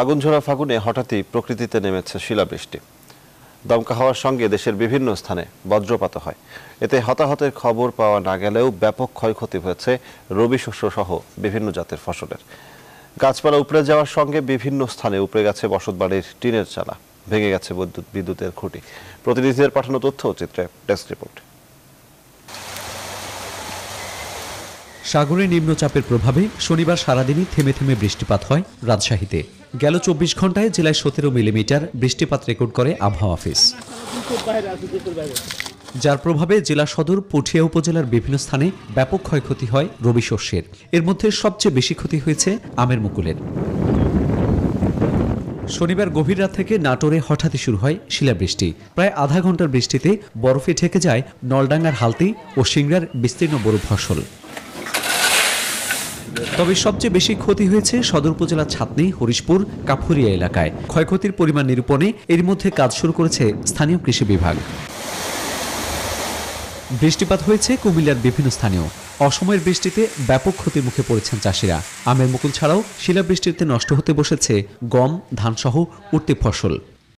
আগুনঝোড়া ফাগুনে হঠাৎই প্রকৃতিতে নেমেছে শিলাবৃষ্টি দমকা হওয়ার সঙ্গে দেশের বিভিন্ন স্থানে বজ্রপাত হয় এতে হতাহতের খবর পাওয়া না গেলেও ব্যাপক ক্ষয়ক্ষতি হয়েছে রবি শস্য সহ বিভিন্ন জাতের ফসলের গাছপালা উপড়ে যাওয়ার সঙ্গে বিভিন্ন স্থানে উপড়ে গেছে বসতবাড়ির টিনের চালা ভেঙে গেছে বিদ্যুৎ বিদ্যুতের খুঁটি প্রতিনিধিদের পাঠানো তথ্য চিত্রে ডেস্ক রিপোর্ট সাগরে নিম্নচাপের প্রভাবে শনিবার সারাদিনই থেমে থেমে বৃষ্টিপাত হয় রাজশাহীতে গেল চব্বিশ ঘন্টায় জেলায় সতেরো মিলিমিটার বৃষ্টিপাত রেকর্ড করে আবহাওয়া অফিস যার প্রভাবে জেলা সদর পুঠিয়া উপজেলার বিভিন্ন স্থানে ব্যাপক ক্ষয়ক্ষতি হয় রবি শস্যের এর মধ্যে সবচেয়ে বেশি ক্ষতি হয়েছে আমের মুকুলের শনিবার গভীর রাত থেকে নাটোরে হঠাৎই শুরু হয় শিলাবৃষ্টি প্রায় আধা ঘন্টার বৃষ্টিতে বরফে ঠেকে যায় নলডাঙ্গার হালতি ও সিংড়ার বিস্তীর্ণ বড় ফসল তবে সবচেয়ে বেশি ক্ষতি হয়েছে সদর উপজেলা ছাতনি হরিশপুর কাফুরিয়া এলাকায় ক্ষয়ক্ষতির পরিমাণ নিরূপণে এর মধ্যে কাজ শুরু করেছে স্থানীয় কৃষি বিভাগ বৃষ্টিপাত হয়েছে কুমিল্লার বিভিন্ন স্থানেও অসময়ের বৃষ্টিতে ব্যাপক ক্ষতির মুখে পড়েছেন চাষিরা আমের মুকুল ছাড়াও শিলাবৃষ্টিতে নষ্ট হতে বসেছে গম ধানসহ উঠতি ফসল